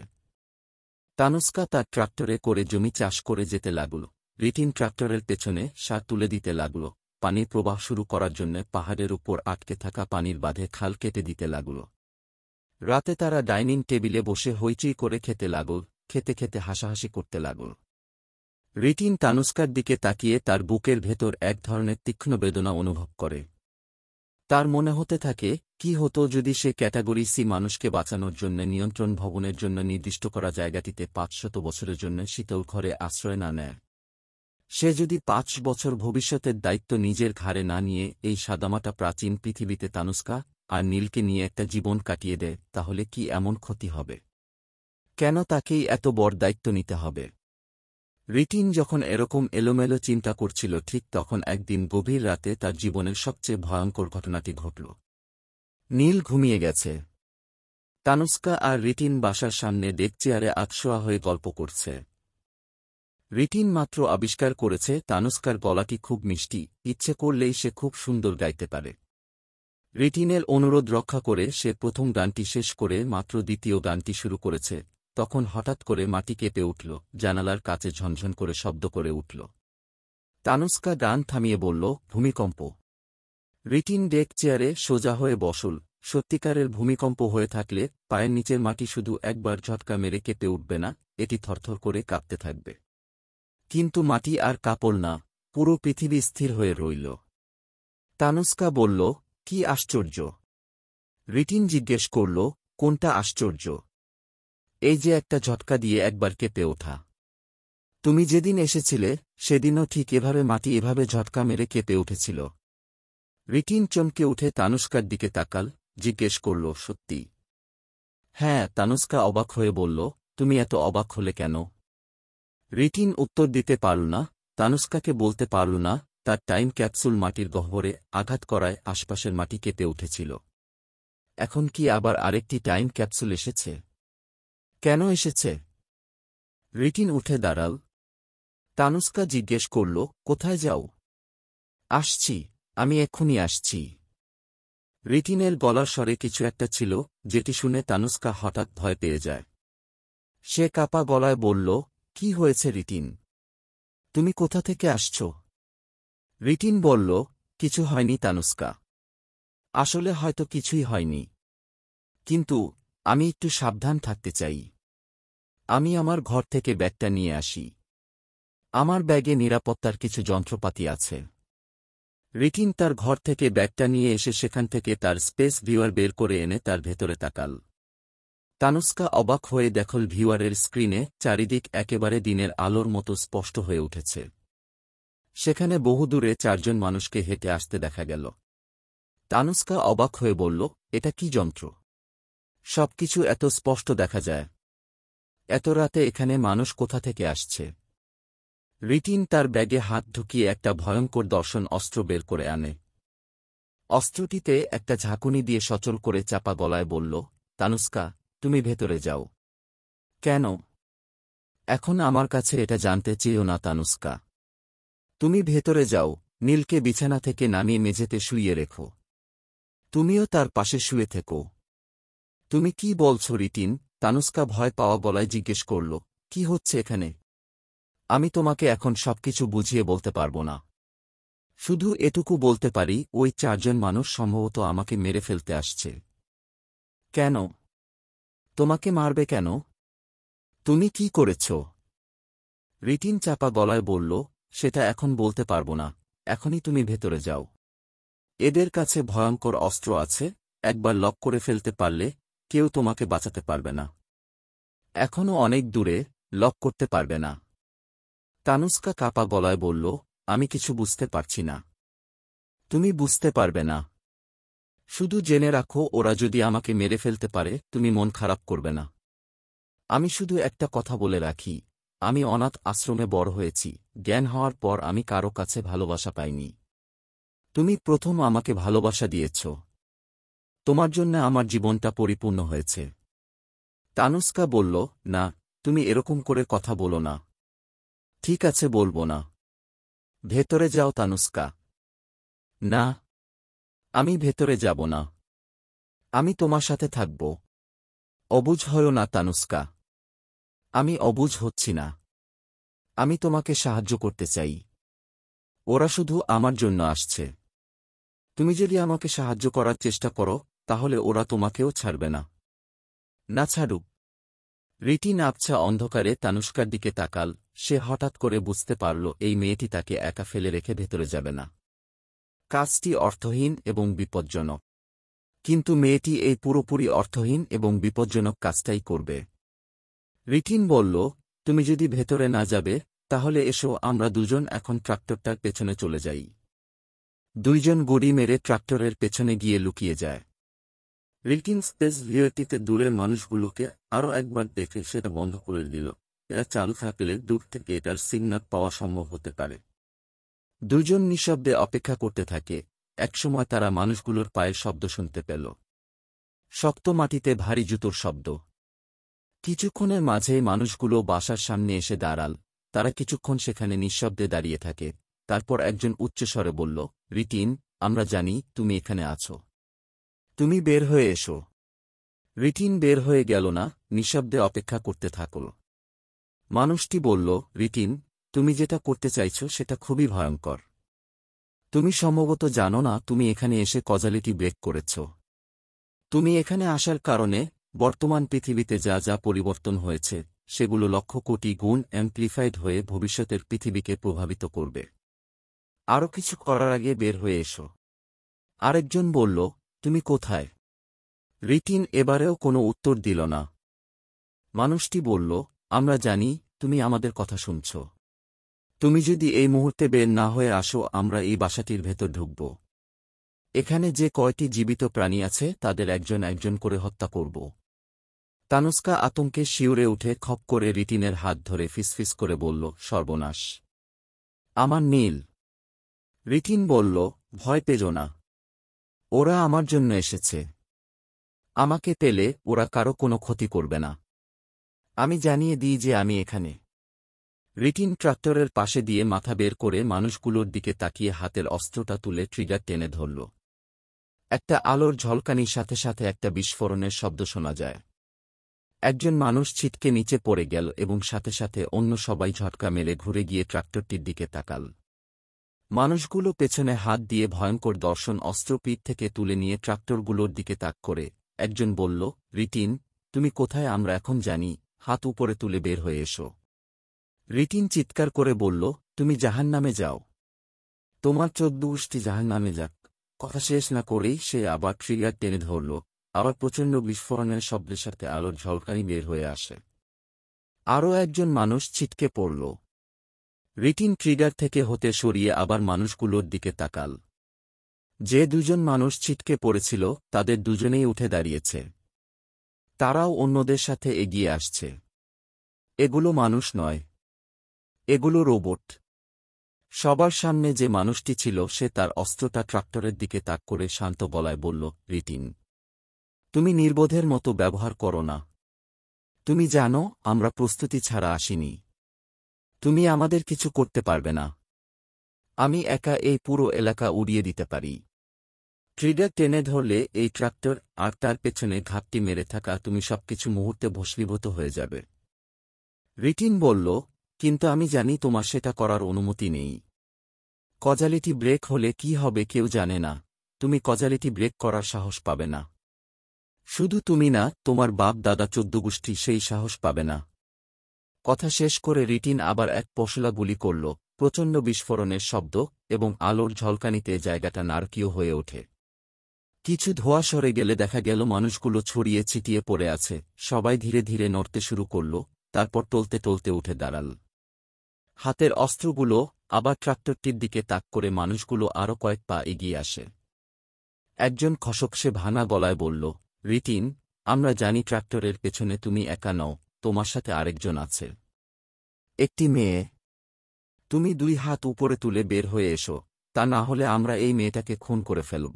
তানুস্কা তার ট্রাক্টরে করে জমি চাষ করে যেতে লাগল রিটিন ট্রাক্টরের পেছনে সার তুলে দিতে লাগল পানির প্রবাহ শুরু করার জন্য পাহাড়ের উপর আটকে থাকা পানির বাঁধে খাল কেটে দিতে লাগল রাতে তারা ডাইনিং টেবিলে বসে হইচই করে খেতে লাগল খেতে খেতে হাসাহাসি করতে লাগল রিটিন তানুস্কার দিকে তাকিয়ে তার বুকের ভেতর এক ধরনের তীক্ষ্ণ বেদনা অনুভব করে তার মনে হতে থাকে কি হতো যদি সে ক্যাটাগরি সি মানুষকে বাঁচানোর জন্য নিয়ন্ত্রণ ভবনের জন্য নির্দিষ্ট করা জায়গাটিতে পাঁচশত বছরের জন্য শীতল ঘরে আশ্রয় না নেয় সে যদি পাঁচ বছর ভবিষ্যতের দায়িত্ব নিজের ঘাড়ে না নিয়ে এই সাদামাটা প্রাচীন পৃথিবীতে তানুস্কা আর নীলকে নিয়ে একটা জীবন কাটিয়ে দেয় তাহলে কি এমন ক্ষতি হবে কেন তাকেই এত বড় দায়িত্ব নিতে হবে রিটিন যখন এরকম এলোমেলো চিন্তা করছিল ঠিক তখন একদিন গভীর রাতে তার জীবনের সবচেয়ে ভয়ঙ্কর ঘটনাটি ঘটল নীল ঘুমিয়ে গেছে তানুস্কা আর রিটিন বাসার সামনে ডেকচেয়ারে আতশোয়া হয়ে গল্প করছে রিটিন মাত্র আবিষ্কার করেছে তানুস্কার গলাটি খুব মিষ্টি ইচ্ছে করলেই সে খুব সুন্দর গাইতে পারে রিটিনের অনুরোধ রক্ষা করে সে প্রথম গানটি শেষ করে মাত্র দ্বিতীয় গানটি শুরু করেছে তখন হঠাৎ করে মাটি কেঁপে উঠল জানালার কাছে ঝনঝন করে শব্দ করে উঠল তানুস্কা গান থামিয়ে বলল ভূমিকম্প রিটিন ডেক চেয়ারে সোজা হয়ে বসল সত্যিকারের ভূমিকম্প হয়ে থাকলে পায়ের নিচের মাটি শুধু একবার ঝটকা মেরে কেঁপে উঠবে না এটি থরথর করে কাঁপতে থাকবে কিন্তু মাটি আর কাপল না পুরো পৃথিবী স্থির হয়ে রইল তানুস্কা বলল কি আশ্চর্য রিটিন জিজ্ঞেস করল কোনটা আশ্চর্য এই যে একটা ঝটকা দিয়ে একবার কেঁপে ওঠা তুমি যেদিন এসেছিলে সেদিনও ঠিক এভাবে মাটি এভাবে ঝটকা মেরে কেঁপে উঠেছিল রিটিন চমকে উঠে তানুষ্কার দিকে তাকাল জিজ্ঞেস করল সত্যি হ্যাঁ তানুষ্কা অবাক হয়ে বলল তুমি এত অবাক হলে কেন রিটিন উত্তর দিতে পারল না তানুষ্কাকে বলতে পারল না তার টাইম ক্যাপসুল মাটির গহ্বরে আঘাত করায় আশপাশের মাটি কেঁপে উঠেছিল এখন কি আবার আরেকটি টাইম ক্যাপসুল এসেছে কেন এসেছে রিটিন উঠে দাঁড়াল তানুস্কা জিজ্ঞেস করল কোথায় যাও আসছি আমি এক্ষুনি আসছি রিটিনের গলার স্বরে কিছু একটা ছিল যেটি শুনে তানুস্কা হঠাৎ ভয় পেয়ে যায় সে কাপা গলায় বলল কি হয়েছে রিটিন তুমি কোথা থেকে আসছ রিটিন বলল কিছু হয়নি তানুস্কা আসলে হয়তো কিছুই হয়নি কিন্তু আমি একটু সাবধান থাকতে চাই আমি আমার ঘর থেকে ব্যাগটা নিয়ে আসি আমার ব্যাগে নিরাপত্তার কিছু যন্ত্রপাতি আছে রিটিন তার ঘর থেকে ব্যাগটা নিয়ে এসে সেখান থেকে তার স্পেস ভিউয়ার বের করে এনে তার ভেতরে তাকাল তানুস্কা অবাক হয়ে দেখল ভিউয়ারের স্ক্রিনে চারিদিক একেবারে দিনের আলোর মতো স্পষ্ট হয়ে উঠেছে সেখানে বহুদূরে চারজন মানুষকে হেঁটে আসতে দেখা গেল তানুস্কা অবাক হয়ে বলল এটা কি যন্ত্র সবকিছু এত স্পষ্ট দেখা যায় এত রাতে এখানে মানুষ কোথা থেকে আসছে রিটিন তার ব্যাগে হাত ঢুকিয়ে একটা ভয়ঙ্কর দর্শন অস্ত্র বের করে আনে অস্ত্রটিতে একটা ঝাঁকুনি দিয়ে সচল করে চাপা গলায় বলল তানুস্কা তুমি ভেতরে যাও কেন এখন আমার কাছে এটা জানতে চেয়েও না তানুস্কা তুমি ভেতরে যাও নীলকে বিছানা থেকে নামিয়ে মেঝেতে শুইয়ে রেখো তুমিও তার পাশে শুয়ে থেকো তুমি কি বলছ রিতিন তানুস্কা ভয় পাওয়া বলায় জিজ্ঞেস করল কি হচ্ছে এখানে আমি তোমাকে এখন সবকিছু বুঝিয়ে বলতে পারব না শুধু এটুকু বলতে পারি ওই চারজন মানুষ সম্ভবত আমাকে মেরে ফেলতে আসছে কেন তোমাকে মারবে কেন তুমি কি করেছ রিটিন চাপা গলায় বলল সেটা এখন বলতে পারব না এখনই তুমি ভেতরে যাও এদের কাছে ভয়ঙ্কর অস্ত্র আছে একবার লক করে ফেলতে পারলে কেউ তোমাকে বাঁচাতে পারবে না এখনও অনেক দূরে লক করতে পারবে না তানুস্কা কাপা গলায় বলল আমি কিছু বুঝতে পারছি না তুমি বুঝতে পারবে না শুধু জেনে রাখো ওরা যদি আমাকে মেরে ফেলতে পারে তুমি মন খারাপ করবে না আমি শুধু একটা কথা বলে রাখি আমি অনাথ আশ্রমে বড় হয়েছি জ্ঞান হওয়ার পর আমি কারো কাছে ভালোবাসা পাইনি তুমি প্রথম আমাকে ভালোবাসা দিয়েছ তোমার জন্য আমার জীবনটা পরিপূর্ণ হয়েছে তানুস্কা বলল না তুমি এরকম করে কথা বলো না ঠিক আছে বলবো না ভেতরে যাও তানুস্কা না আমি ভেতরে যাব না আমি তোমার সাথে থাকব অবুঝ হও না তানুস্কা আমি অবুঝ হচ্ছি না আমি তোমাকে সাহায্য করতে চাই ওরা শুধু আমার জন্য আসছে তুমি যদি আমাকে সাহায্য করার চেষ্টা করো তাহলে ওরা তোমাকেও ছাড়বে না না ছাড়ুক রিটিন আবছা অন্ধকারে তানুষ্কার দিকে তাকাল সে হঠাৎ করে বুঝতে পারল এই মেয়েটি তাকে একা ফেলে রেখে ভেতরে যাবে না কাজটি অর্থহীন এবং বিপজ্জনক কিন্তু মেয়েটি এই পুরোপুরি অর্থহীন এবং বিপজ্জনক কাজটাই করবে রিটিন বলল তুমি যদি ভেতরে না যাবে তাহলে এসো আমরা দুজন এখন ট্রাক্টরটার পেছনে চলে যাই দুইজন গড়ি মেরে ট্রাক্টরের পেছনে গিয়ে লুকিয়ে যায় রিটিন স্পেস ভিওটিতে দূরের মানুষগুলোকে আরও একবার দেখে সেটা বন্ধ করে দিল এরা চালু থাকলে দূর থেকে এটার সিগনাল পাওয়া সম্ভব হতে পারে দুজন নিঃশব্দে অপেক্ষা করতে থাকে একসময় তারা মানুষগুলোর পায়ের শব্দ শুনতে পেল শক্ত মাটিতে ভারী জুতোর শব্দ কিছুক্ষণের মাঝেই মানুষগুলো বাসার সামনে এসে দাঁড়াল তারা কিছুক্ষণ সেখানে নিঃশব্দে দাঁড়িয়ে থাকে তারপর একজন উচ্চস্বরে বলল রিটিন আমরা জানি তুমি এখানে আছো তুমি বের হয়ে এসো রিটিন বের হয়ে গেল না নিঃশব্দে অপেক্ষা করতে থাকল মানুষটি বলল রিটিন তুমি যেটা করতে চাইছ সেটা খুবই ভয়ঙ্কর তুমি সম্ভবত জানো না তুমি এখানে এসে কজালিটি ব্রেক করেছ তুমি এখানে আসার কারণে বর্তমান পৃথিবীতে যা যা পরিবর্তন হয়েছে সেগুলো লক্ষ কোটি গুণ অ্যাম্প্লিফাইড হয়ে ভবিষ্যতের পৃথিবীকে প্রভাবিত করবে আরও কিছু করার আগে বের হয়ে এসো আরেকজন বলল তুমি কোথায় রিটিন এবারেও কোনো উত্তর দিল না মানুষটি বলল আমরা জানি তুমি আমাদের কথা শুনছ তুমি যদি এই মুহূর্তে বের না হয়ে আসো আমরা এই বাসাটির ভেতর ঢুকব এখানে যে কয়টি জীবিত প্রাণী আছে তাদের একজন একজন করে হত্যা করব তানুস্কা আতঙ্কে শিউরে উঠে খপ করে রিটিনের হাত ধরে ফিসফিস করে বলল সর্বনাশ আমার নীল রিটিন বলল ভয় পেজ না ওরা আমার জন্য এসেছে আমাকে পেলে ওরা কারো কোনো ক্ষতি করবে না আমি জানিয়ে দিই যে আমি এখানে রিটিন ট্রাক্টরের পাশে দিয়ে মাথা বের করে মানুষগুলোর দিকে তাকিয়ে হাতের অস্ত্রটা তুলে ট্রিগার টেনে ধরল একটা আলোর ঝলকানির সাথে সাথে একটা বিস্ফোরণের শব্দ শোনা যায় একজন মানুষ ছিটকে নিচে পড়ে গেল এবং সাথে সাথে অন্য সবাই ঝটকা মেলে ঘুরে গিয়ে ট্রাক্টরটির দিকে তাকাল মানুষগুলো পেছনে হাত দিয়ে ভয়ঙ্কর দর্শন অস্ত্রপীঠ থেকে তুলে নিয়ে ট্রাক্টরগুলোর দিকে তাক করে একজন বলল রিটিন তুমি কোথায় আমরা এখন জানি হাত উপরে তুলে বের হয়ে এসো রিটিন চিৎকার করে বলল তুমি জাহান নামে যাও তোমার চোদ্দুষ্টি জাহান নামে যাক কথা শেষ না করেই সে আবার ট্রিগার টেনে ধরল আবার প্রচণ্ড বিস্ফোরণের শব্দের সাথে আলোর ঝলকানি বের হয়ে আসে আরও একজন মানুষ ছিটকে পড়ল রিটিন ট্রিগার থেকে হতে সরিয়ে আবার মানুষগুলোর দিকে তাকাল যে দুজন মানুষ ছিটকে পড়েছিল তাদের দুজনেই উঠে দাঁড়িয়েছে তারাও অন্যদের সাথে এগিয়ে আসছে এগুলো মানুষ নয় এগুলো রোবট সবার সামনে যে মানুষটি ছিল সে তার অস্ত্রটা ট্রাক্টরের দিকে তাক করে শান্ত বলায় বলল রিটিন তুমি নির্বোধের মতো ব্যবহার করো না তুমি জানো আমরা প্রস্তুতি ছাড়া আসিনি তুমি আমাদের কিছু করতে পারবে না আমি একা এই পুরো এলাকা উড়িয়ে দিতে পারি ট্রিডার টেনে ধরলে এই ট্রাক্টর আর তার পেছনে ঘাপটি মেরে থাকা তুমি সবকিছু মুহূর্তে ভস্মীভূত হয়ে যাবে রিটিন বলল কিন্তু আমি জানি তোমার সেটা করার অনুমতি নেই কজালিটি ব্রেক হলে কি হবে কেউ জানে না তুমি কজালিটি ব্রেক করার সাহস পাবে না শুধু তুমি না তোমার বাপ দাদা চোদ্দ গোষ্ঠী সেই সাহস পাবে না কথা শেষ করে রিটিন আবার এক পশলা গুলি করল প্রচণ্ড বিস্ফোরণের শব্দ এবং আলোর ঝলকানিতে জায়গাটা নারকীয় হয়ে ওঠে কিছু ধোয়া সরে গেলে দেখা গেল মানুষগুলো ছড়িয়ে ছিটিয়ে পড়ে আছে সবাই ধীরে ধীরে নড়তে শুরু করল তারপর টলতে টলতে উঠে দাঁড়াল হাতের অস্ত্রগুলো আবার ট্রাক্টরটির দিকে তাক করে মানুষগুলো আরও কয়েক পা এগিয়ে আসে একজন খসকসে ভাঙা গলায় বলল রিটিন আমরা জানি ট্রাক্টরের পেছনে তুমি একা নও তোমার সাথে আরেকজন আছে একটি মেয়ে তুমি দুই হাত উপরে তুলে বের হয়ে এসো তা না হলে আমরা এই মেয়েটাকে খুন করে ফেলব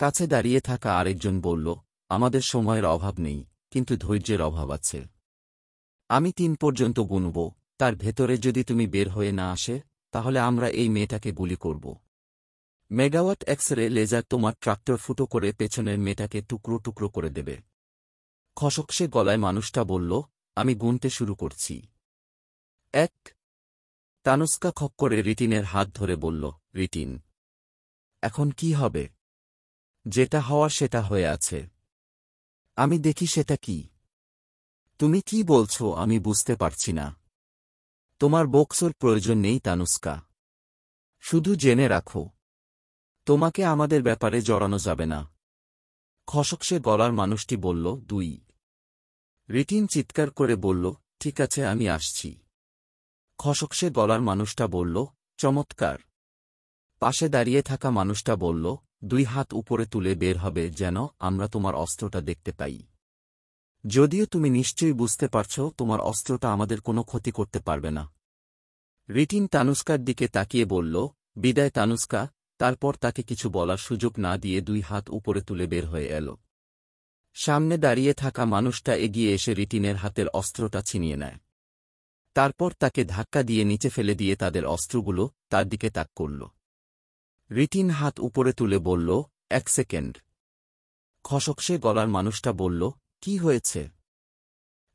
কাছে দাঁড়িয়ে থাকা আরেকজন বলল আমাদের সময়ের অভাব নেই কিন্তু ধৈর্যের অভাব আছে আমি তিন পর্যন্ত গুনব তার ভেতরে যদি তুমি বের হয়ে না আসে তাহলে আমরা এই মেয়েটাকে গুলি করব মেগাওয়াট এক্স রে লেজার তোমার ট্রাক্টর ফুটো করে পেছনের মেয়েটাকে টুকরো টুকরো করে দেবে খসকসে গলায় মানুষটা বলল আমি গুনতে শুরু করছি এক তানুস্কা খক করে রিটিনের হাত ধরে বলল রিটিন এখন কি হবে যেটা হওয়া সেটা হয়ে আছে আমি দেখি সেটা কি তুমি কি বলছো আমি বুঝতে পারছি না তোমার বক্সর প্রয়োজন নেই তানুস্কা শুধু জেনে রাখো তোমাকে আমাদের ব্যাপারে জড়ানো যাবে না খসকসে গলার মানুষটি বলল দুই রিটিন চিৎকার করে বলল ঠিক আছে আমি আসছি খসকসে গলার মানুষটা বলল চমৎকার পাশে দাঁড়িয়ে থাকা মানুষটা বলল দুই হাত উপরে তুলে বের হবে যেন আমরা তোমার অস্ত্রটা দেখতে পাই যদিও তুমি নিশ্চয়ই বুঝতে পারছ তোমার অস্ত্রটা আমাদের কোনো ক্ষতি করতে পারবে না রিটিন তানুস্কার দিকে তাকিয়ে বলল বিদায় তানুস্কা তারপর তাকে কিছু বলার সুযোগ না দিয়ে দুই হাত উপরে তুলে বের হয়ে এল সামনে দাঁড়িয়ে থাকা মানুষটা এগিয়ে এসে রিটিনের হাতের অস্ত্রটা ছিনিয়ে নেয় তারপর তাকে ধাক্কা দিয়ে নিচে ফেলে দিয়ে তাদের অস্ত্রগুলো তার দিকে তাক করল রিটিন হাত উপরে তুলে বলল এক সেকেন্ড খসকসে গলার মানুষটা বলল কি হয়েছে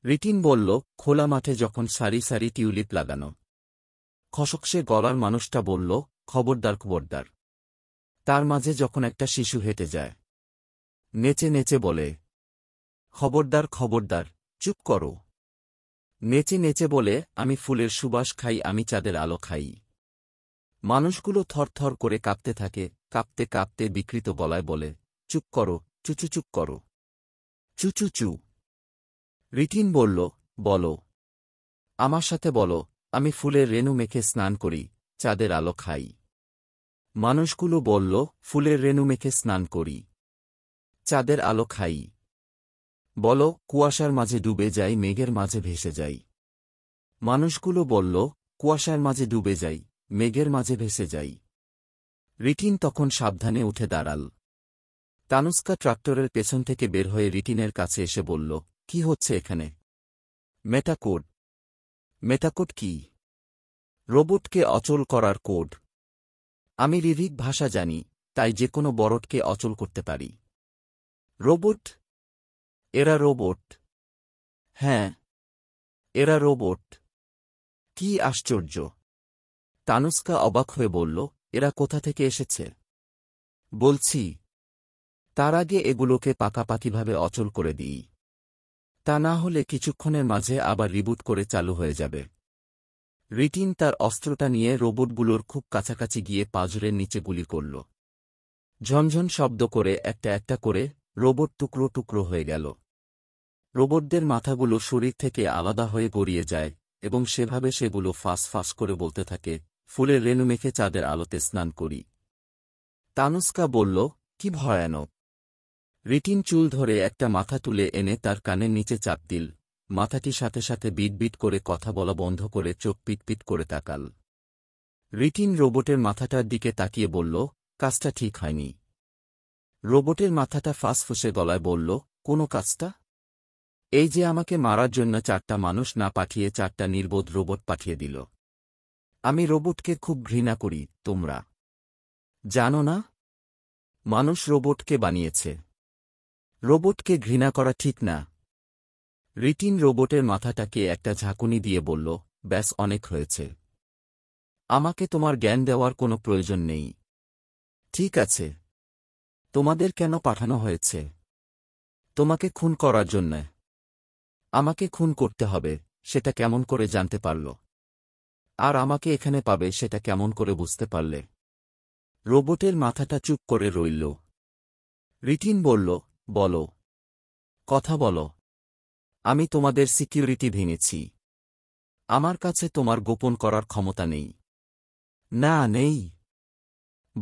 রিটিন বলল খোলা মাঠে যখন সারি সারি টিউলিপ লাগানো খসকসে গলার মানুষটা বলল খবরদার খবরদার তার মাঝে যখন একটা শিশু হেঁটে যায় নেচে নেচে বলে খবরদার খবরদার চুপ করো নেচে নেচে বলে আমি ফুলের সুবাস খাই আমি চাঁদের আলো খাই মানুষগুলো থরথর করে কাঁপতে থাকে কাঁপতে কাঁপতে বিকৃত গলায় বলে চুপ করো চুচু চুপ করো চুচু চু রিটিন বলল বল আমার সাথে বলো আমি ফুলের রেণু মেখে স্নান করি চাঁদের আলো খাই মানুষগুলো বলল ফুলের রেণু মেখে স্নান করি চাঁদের আলো খাই বল কুয়াশার মাঝে ডুবে যাই মেঘের মাঝে ভেসে যাই মানুষগুলো বলল কুয়াশার মাঝে ডুবে যাই মেঘের মাঝে ভেসে যাই রিটিন তখন সাবধানে উঠে দাঁড়াল তানুস্কা ট্রাক্টরের পেছন থেকে বের হয়ে রিটিনের কাছে এসে বলল কি হচ্ছে এখানে মেটাকোড মেটাকোড কি রোবটকে অচল করার কোড আমি রিভিক ভাষা জানি তাই যে কোনো বরটকে অচল করতে পারি রোবট এরা রোবট হ্যাঁ এরা রোবট কি আশ্চর্য তানুস্কা অবাক হয়ে বলল এরা কোথা থেকে এসেছে বলছি তার আগে এগুলোকে পাকাপাকিভাবে অচল করে দিই তা না হলে কিছুক্ষণের মাঝে আবার রিবুট করে চালু হয়ে যাবে রিটিন তার অস্ত্রটা নিয়ে রোবটগুলোর খুব কাছাকাছি গিয়ে পাঁজরের নিচে গুলি করল ঝনঝন শব্দ করে একটা একটা করে রোবট টুকরো টুকরো হয়ে গেল রোবটদের মাথাগুলো শরীর থেকে আলাদা হয়ে গড়িয়ে যায় এবং সেভাবে সেগুলো ফাঁস ফাঁস করে বলতে থাকে ফুলের রেণু মেখে চাঁদের আলোতে স্নান করি তানুস্কা বলল কি ভয়ানক রিটিন চুল ধরে একটা মাথা তুলে এনে তার কানের নিচে চাপ দিল মাথাটি সাথে সাথে বিটবিট করে কথা বলা বন্ধ করে চোখ পিটপিট করে তাকাল রিটিন রোবটের মাথাটার দিকে তাকিয়ে বলল কাজটা ঠিক হয়নি রোবটের মাথাটা ফাঁসফুসে গলায় বলল কোনো কাজটা এই যে আমাকে মারার জন্য চারটা মানুষ না পাঠিয়ে চারটা নির্বোধ রোবট পাঠিয়ে দিল আমি রোবটকে খুব ঘৃণা করি তোমরা জানো না মানুষ রোবটকে বানিয়েছে রোবটকে ঘৃণা করা ঠিক না রিটিন রোবটের মাথাটাকে একটা ঝাঁকুনি দিয়ে বলল ব্যাস অনেক হয়েছে আমাকে তোমার জ্ঞান দেওয়ার কোনো প্রয়োজন নেই ঠিক আছে তোমাদের কেন পাঠানো হয়েছে তোমাকে খুন করার জন্য আমাকে খুন করতে হবে সেটা কেমন করে জানতে পারল আর আমাকে এখানে পাবে সেটা কেমন করে বুঝতে পারলে রোবটের মাথাটা চুপ করে রইল রিটিন বলল বলো কথা বলো আমি তোমাদের সিকিউরিটি ভেঙেছি আমার কাছে তোমার গোপন করার ক্ষমতা নেই না নেই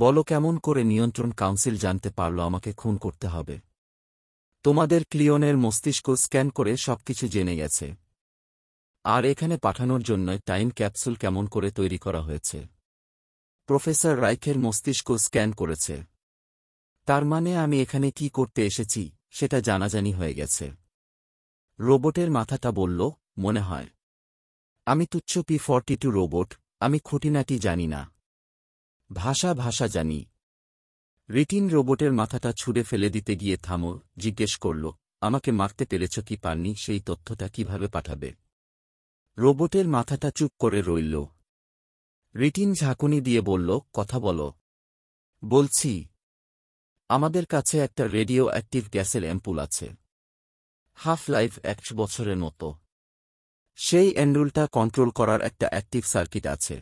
বলো কেমন করে নিয়ন্ত্রণ কাউন্সিল জানতে পারল আমাকে খুন করতে হবে তোমাদের ক্লিয়নের মস্তিষ্ক স্ক্যান করে সবকিছু জেনে গেছে আর এখানে পাঠানোর জন্য টাইম ক্যাপসুল কেমন করে তৈরি করা হয়েছে প্রফেসর রাইখের মস্তিষ্ক স্ক্যান করেছে তার মানে আমি এখানে কি করতে এসেছি সেটা জানাজানি হয়ে গেছে রোবটের মাথাটা বলল মনে হয় আমি তুচ্ছ পি ফর্টি টু রোবট আমি খুঁটিনাটি জানি না ভাষা ভাষা জানি রিটিন রোবটের মাথাটা ছুঁড়ে ফেলে দিতে গিয়ে থামো জিজ্ঞেস করল আমাকে মারতে পেরেছ কি পারনি সেই তথ্যটা কিভাবে পাঠাবে রোবটের মাথাটা চুপ করে রইল রিটিন ঝাঁকুনি দিয়ে বলল কথা বলো বলছি আমাদের কাছে একটা রেডিও অ্যাক্টিভ গ্যাসের অ্যাম্পুল আছে হাফ লাইফ এক বছরের মতো সেই অ্যান্ডুলটা কন্ট্রোল করার একটা অ্যাক্টিভ সার্কিট আছে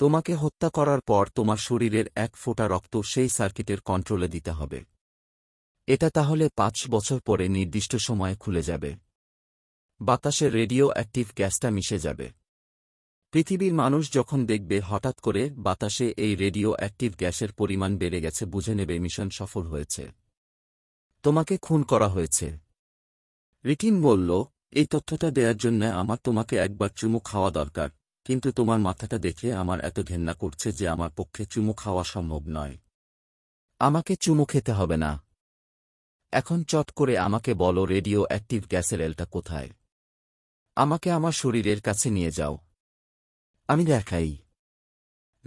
তোমাকে হত্যা করার পর তোমার শরীরের এক ফোঁটা রক্ত সেই সার্কিটের কন্ট্রোলে দিতে হবে এটা তাহলে পাঁচ বছর পরে নির্দিষ্ট সময়ে খুলে যাবে বাতাসে রেডিও অ্যাক্টিভ গ্যাসটা মিশে যাবে পৃথিবীর মানুষ যখন দেখবে হঠাৎ করে বাতাসে এই রেডিও অ্যাক্টিভ গ্যাসের পরিমাণ বেড়ে গেছে বুঝে নেবে মিশন সফল হয়েছে তোমাকে খুন করা হয়েছে রিটিন বলল এই তথ্যটা দেওয়ার জন্য আমার তোমাকে একবার চুমু খাওয়া দরকার কিন্তু তোমার মাথাটা দেখে আমার এত ঘেন্না করছে যে আমার পক্ষে চুমু খাওয়া সম্ভব নয় আমাকে চুমু খেতে হবে না এখন চট করে আমাকে বলো রেডিও অ্যাক্টিভ গ্যাসের এলটা কোথায় আমাকে আমার শরীরের কাছে নিয়ে যাও আমি দেখাই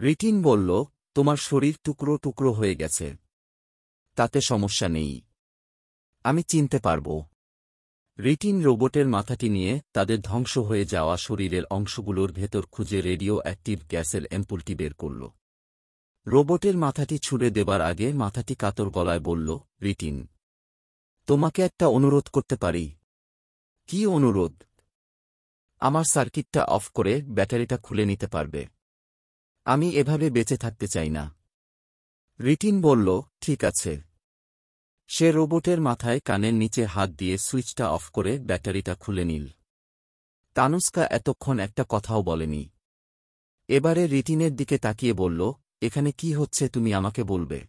রিটিন বলল তোমার শরীর টুকরো টুকরো হয়ে গেছে তাতে সমস্যা নেই আমি চিনতে পারবো রেটিন রোবটের মাথাটি নিয়ে তাদের ধ্বংস হয়ে যাওয়া শরীরের অংশগুলোর ভেতর খুঁজে রেডিও অ্যাক্টিভ গ্যাসের অ্যাম্পুলটি বের করল রোবটের মাথাটি ছুড়ে দেবার আগে মাথাটি কাতর গলায় বলল রিটিন তোমাকে একটা অনুরোধ করতে পারি কি অনুরোধ আমার সার্কিটটা অফ করে ব্যাটারিটা খুলে নিতে পারবে আমি এভাবে বেঁচে থাকতে চাই না রিটিন বলল ঠিক আছে সে রোবটের মাথায় কানের নিচে হাত দিয়ে সুইচটা অফ করে ব্যাটারিটা খুলে নিল তানুস্কা এতক্ষণ একটা কথাও বলেনি এবারে রিটিনের দিকে তাকিয়ে বলল এখানে কি হচ্ছে তুমি আমাকে বলবে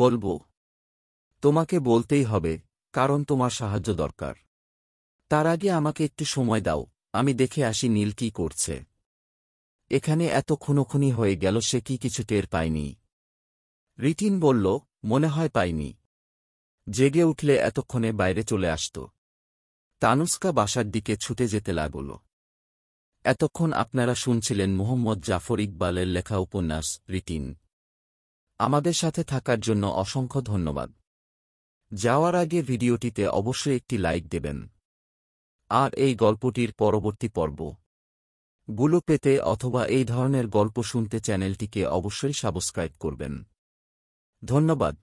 বলবো তোমাকে বলতেই হবে কারণ তোমার সাহায্য দরকার তার আগে আমাকে একটু সময় দাও আমি দেখে আসি নীল কি করছে এখানে এত খুনোখুনি হয়ে গেল সে কি কিছু টের পায়নি রিটিন বলল মনে হয় পাইনি জেগে উঠলে এতক্ষণে বাইরে চলে আসত তানুস্কা বাসার দিকে ছুটে যেতে লাগল এতক্ষণ আপনারা শুনছিলেন মোহাম্মদ জাফর ইকবালের লেখা উপন্যাস রিটিন আমাদের সাথে থাকার জন্য অসংখ্য ধন্যবাদ যাওয়ার আগে ভিডিওটিতে অবশ্যই একটি লাইক দেবেন আর এই গল্পটির পরবর্তী পর্ব গুলো পেতে অথবা এই ধরনের গল্প শুনতে চ্যানেলটিকে অবশ্যই সাবস্ক্রাইব করবেন ধন্যবাদ